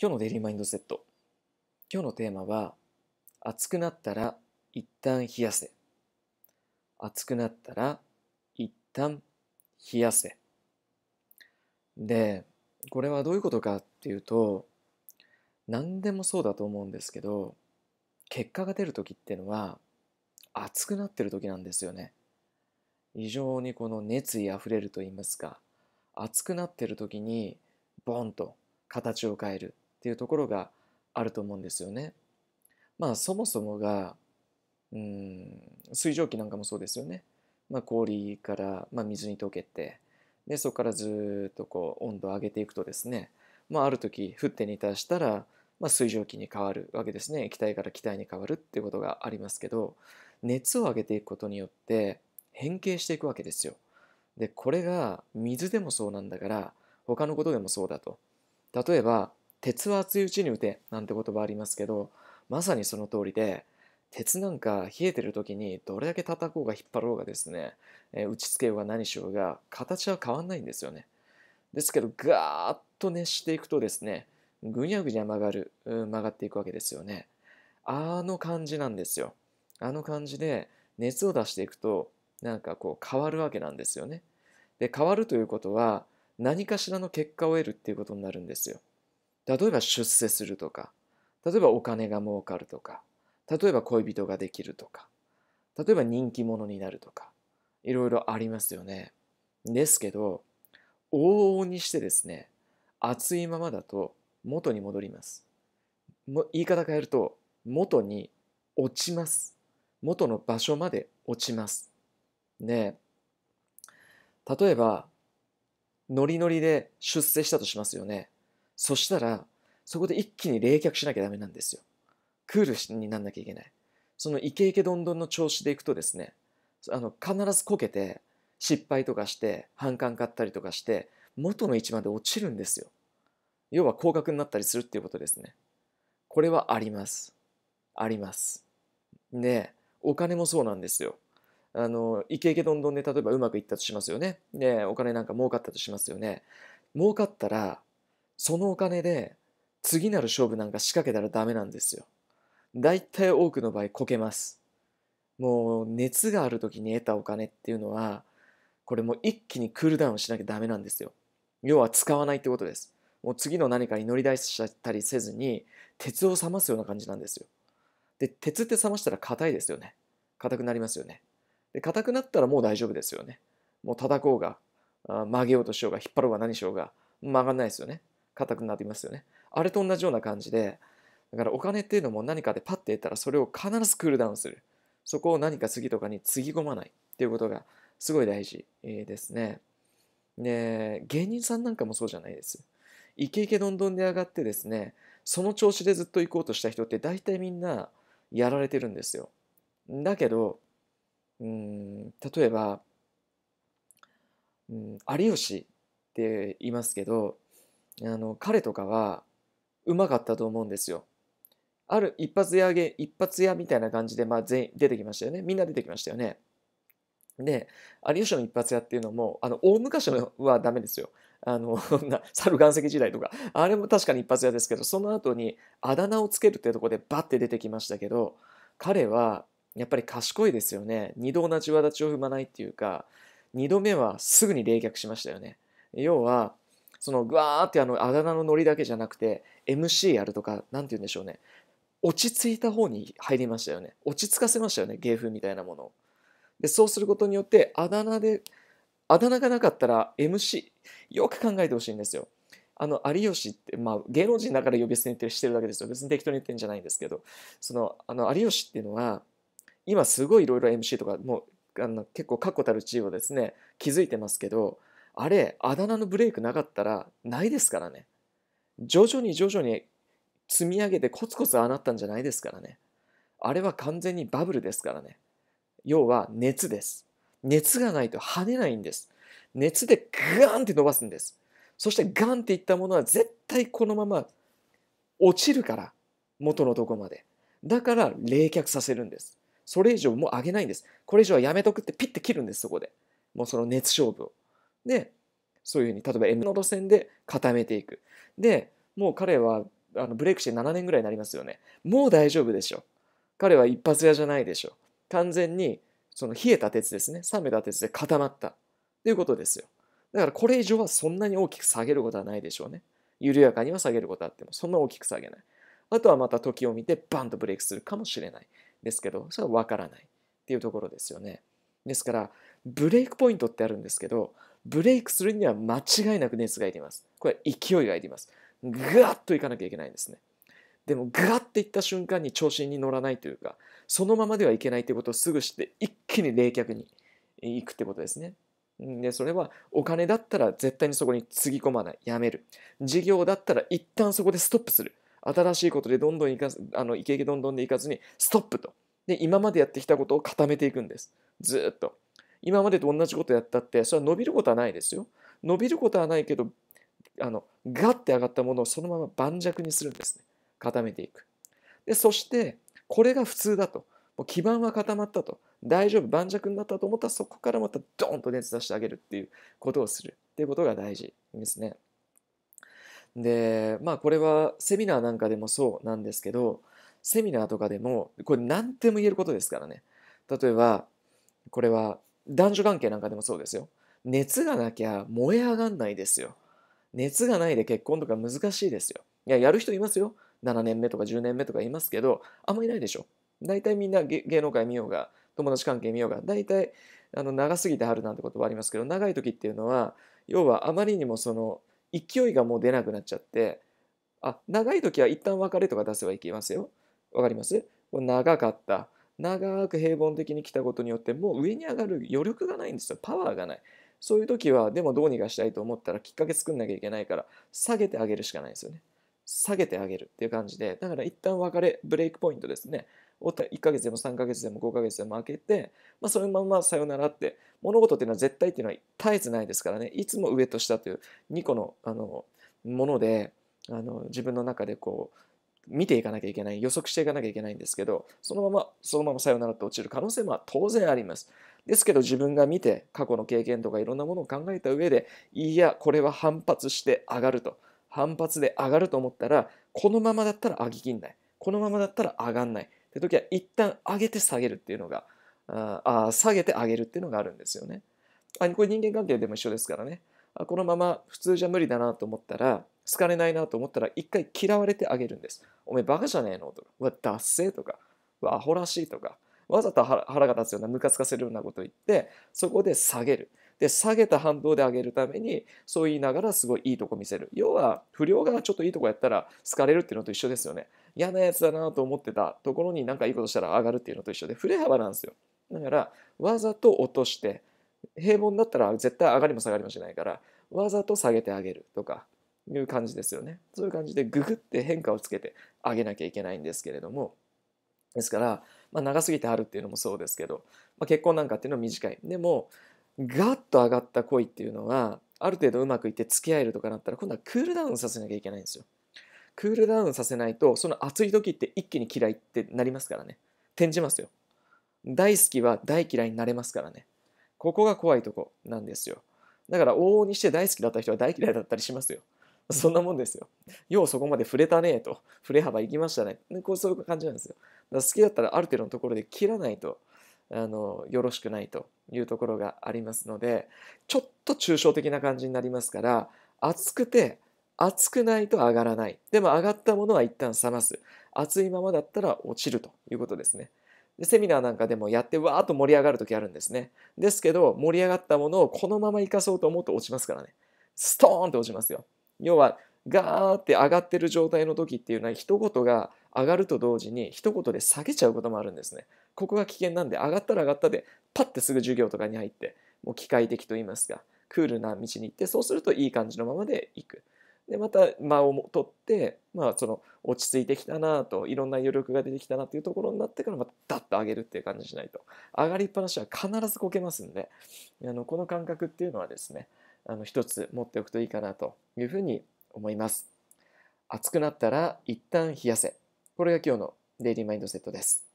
今日のデリーマインドセット。今日のテーマは、暑くなったら一旦冷やせ。暑くなったら一旦冷やせ。で、これはどういうことかっていうと、何でもそうだと思うんですけど、結果が出る時っていうのは、暑くなってる時なんですよね。非常にこの熱意あふれると言いますか、熱くなってる時に、ボンと形を変えるっていうところがあると思うんですよね。まあそもそもがうん水蒸気なんかもそうですよね。まあ、氷から、まあ、水に溶けてでそこからずっとこう温度を上げていくとですね、まあ、ある時沸点に達したら、まあ、水蒸気に変わるわけですね液体から気体に変わるっていうことがありますけど熱を上げていくことによって変形していくわけですよ。でこれが水でもそうなんだから他のことでもそうだと。例えば鉄は熱いうちに打てなんて言葉ありますけどまさにその通りで鉄なんか冷えてる時にどれだけ叩こうが引っ張ろうがですね、え打ちつけようが何しようが形は変わんないんですよねですけどガーッと熱していくとですねぐにゃぐにゃ曲がる、うん、曲がっていくわけですよねあの感じなんですよあの感じで熱を出していくとなんかこう変わるわけなんですよねで変わるということは何かしらの結果を得るっていうことになるんですよ例えば出世するとか例えばお金が儲かるとか例えば恋人ができるとか例えば人気者になるとかいろいろありますよねですけど往々にしてですね熱いままだと元に戻ります言い方変えると元に落ちます元の場所まで落ちますね例えばノリノリで出世したとしますよねそしたら、そこで一気に冷却しなきゃダメなんですよ。クールになんなきゃいけない。そのイケイケどんどんの調子でいくとですね、あの必ずこけて、失敗とかして、反感買ったりとかして、元の位置まで落ちるんですよ。要は高額になったりするっていうことですね。これはあります。あります。で、お金もそうなんですよ。あの、イケイケどんどんで、例えばうまくいったとしますよね。で、お金なんか儲かったとしますよね。儲かったら、そのお金で次なる勝負なんか仕掛けたらダメなんですよ。大体多くの場合こけます。もう熱がある時に得たお金っていうのはこれもう一気にクールダウンしなきゃダメなんですよ。要は使わないってことです。もう次の何かに乗り出しちゃったりせずに鉄を冷ますような感じなんですよ。で鉄って冷ましたら硬いですよね。硬くなりますよね。で硬くなったらもう大丈夫ですよね。もう叩こうが曲げようとしようが引っ張ろうが何しようが曲がんないですよね。硬くなりますよね。あれと同じような感じで、だからお金っていうのも何かでパッて得たらそれを必ずクールダウンする。そこを何か次とかにつぎ込まないっていうことがすごい大事ですね。ね芸人さんなんかもそうじゃないです。イケイケどんどんで上がってですね、その調子でずっと行こうとした人って大体みんなやられてるんですよ。だけど、うん、例えば、うん、有吉って言いますけど、あの彼とかはうまかったと思うんですよ。ある一発屋げ、一発屋みたいな感じで、まあ、全員出てきましたよね。みんな出てきましたよね。で、有吉の一発屋っていうのも、あの、大昔のはダメですよ。あの、猿岩石時代とか、あれも確かに一発屋ですけど、その後にあだ名をつけるっていうとこでバッて出てきましたけど、彼はやっぱり賢いですよね。二度同じ輪立ちを踏まないっていうか、二度目はすぐに冷却しましたよね。要は、そのわーってあのあだ名のノリだけじゃなくて MC やるとか何て言うんでしょうね落ち着いた方に入りましたよね落ち着かせましたよね芸風みたいなものをでそうすることによってあだ名であだ名がなかったら MC よく考えてほしいんですよあの有吉って、まあ、芸能人だから呼び捨てにしてるだけですよ別に適当に言ってんじゃないんですけどそのあの有吉っていうのは今すごいいろいろ MC とかもうあの結構確固たる地位をですね築いてますけどあれ、あだ名のブレイクなかったらないですからね。徐々に徐々に積み上げてコツコツああなったんじゃないですからね。あれは完全にバブルですからね。要は熱です。熱がないと跳ねないんです。熱でガーンって伸ばすんです。そしてガンっていったものは絶対このまま落ちるから元のとこまで。だから冷却させるんです。それ以上もう上げないんです。これ以上はやめとくってピッて切るんです、そこで。もうその熱勝負を。でそういうふうに例えば M の路線で固めていくでもう彼はあのブレイクして7年ぐらいになりますよねもう大丈夫でしょ彼は一発屋じゃないでしょ完全にその冷えた鉄ですね冷めた鉄で固まったということですよだからこれ以上はそんなに大きく下げることはないでしょうね緩やかには下げることはあってもそんな大きく下げないあとはまた時を見てバンとブレイクするかもしれないですけどそれは分からないっていうところですよねですからブレイクポイントってあるんですけどブレイクするには間違いなく熱がいります。これは勢いがいります。ぐわっといかなきゃいけないんですね。でもぐわっていった瞬間に調子に乗らないというか、そのままではいけないということをすぐ知って、一気に冷却に行くってことですね。でそれはお金だったら絶対にそこにつぎ込まない、やめる。事業だったら一旦そこでストップする。新しいことでどんどんいかず、あの、イケイケどんどんでいかずに、ストップと。で、今までやってきたことを固めていくんです。ずっと。今までと同じことやったってそれは伸びることはないですよ伸びることはないけどあのガッて上がったものをそのまま盤石にするんですね固めていくでそしてこれが普通だともう基盤は固まったと大丈夫盤石になったと思ったらそこからまたドーンと熱出してあげるっていうことをするっていうことが大事ですねでまあこれはセミナーなんかでもそうなんですけどセミナーとかでもこれ何でも言えることですからね例えばこれは男女関係なんかでもそうですよ。熱がなきゃ燃え上がんないですよ。熱がないで結婚とか難しいですよ。いや、やる人いますよ。7年目とか10年目とかいますけど、あんまりないでしょ。大体みんな芸能界見ようが、友達関係見ようが、大体あの長すぎてあるなんてことはありますけど、長い時っていうのは、要はあまりにもその勢いがもう出なくなっちゃって、あ、長い時は一旦別れとか出せばいけますよ。わかります長かった。長く平凡的に来たことによってもう上に上がる余力がないんですよパワーがないそういう時はでもどうにかしたいと思ったらきっかけ作んなきゃいけないから下げてあげるしかないですよね下げてあげるっていう感じでだから一旦別れブレイクポイントですね1ヶ月でも3ヶ月でも5ヶ月でも開けて、まあ、そのままさよならって物事っていうのは絶対っていうのは絶えずないですからねいつも上と下という2個のあのものであの自分の中でこう見ていかなきゃいけない予測していかなきゃいけないんですけどそのままそのままさよならって落ちる可能性は当然ありますですけど自分が見て過去の経験とかいろんなものを考えた上でいやこれは反発して上がると反発で上がると思ったらこのままだったら上げきんないこのままだったら上がんないって時は一旦上げて下げるっていうのがあ下げて上げるっていうのがあるんですよねあこれ人間関係でも一緒ですからねこのまま普通じゃ無理だなと思ったら好かれないなと思ったら一回嫌われてあげるんですおめえバカじゃねえのとかうわ脱ッとかうわアホらしいとかわざと腹が立つようなムカつかせるようなことを言ってそこで下げるで下げた反動で上げるためにそう言いながらすごいいいとこ見せる要は不良がちょっといいとこやったら好かれるっていうのと一緒ですよね嫌なやつだなと思ってたところに何かいいことしたら上がるっていうのと一緒で振れ幅なんですよだからわざと落として平凡だったら絶対上がりも下がりもしないからわざと下げてあげるとかいう感じですよねそういう感じでググって変化をつけてあげなきゃいけないんですけれどもですから、まあ、長すぎてあるっていうのもそうですけど、まあ、結婚なんかっていうのは短いでもガッと上がった恋っていうのはある程度うまくいって付き合えるとかなったら今度はクールダウンさせなきゃいけないんですよクールダウンさせないとその熱い時って一気に嫌いってなりますからね転じますよ大好きは大嫌いになれますからねここが怖いとこなんですよ。だから往々にして大好きだった人は大嫌いだったりしますよ。そんなもんですよ。ようそこまで触れたねえと。触れ幅行きましたね。こうそういう感じなんですよ。だから好きだったらある程度のところで切らないとあのよろしくないというところがありますので、ちょっと抽象的な感じになりますから、熱くて熱くないと上がらない。でも上がったものは一旦冷ます。熱いままだったら落ちるということですね。でセミナーなんかでもやってわーっと盛り上がる時あるんですね。ですけど盛り上がったものをこのまま生かそうと思うと落ちますからね。ストーンって落ちますよ。要はガーって上がってる状態の時っていうのは一言が上がると同時に一言で下げちゃうこともあるんですね。ここが危険なんで上がったら上がったでパッてすぐ授業とかに入ってもう機械的と言いますかクールな道に行ってそうするといい感じのままで行く。でまた間を取って、まあ、その落ち着いてきたなといろんな余力が出てきたなっていうところになってからまたダッと上げるっていう感じしないと上がりっぱなしは必ずこけますんであのこの感覚っていうのはですねあの一つ持っておくといいかなというふうに思います熱くなったら一旦冷やせこれが今日のデイリーマインドセットです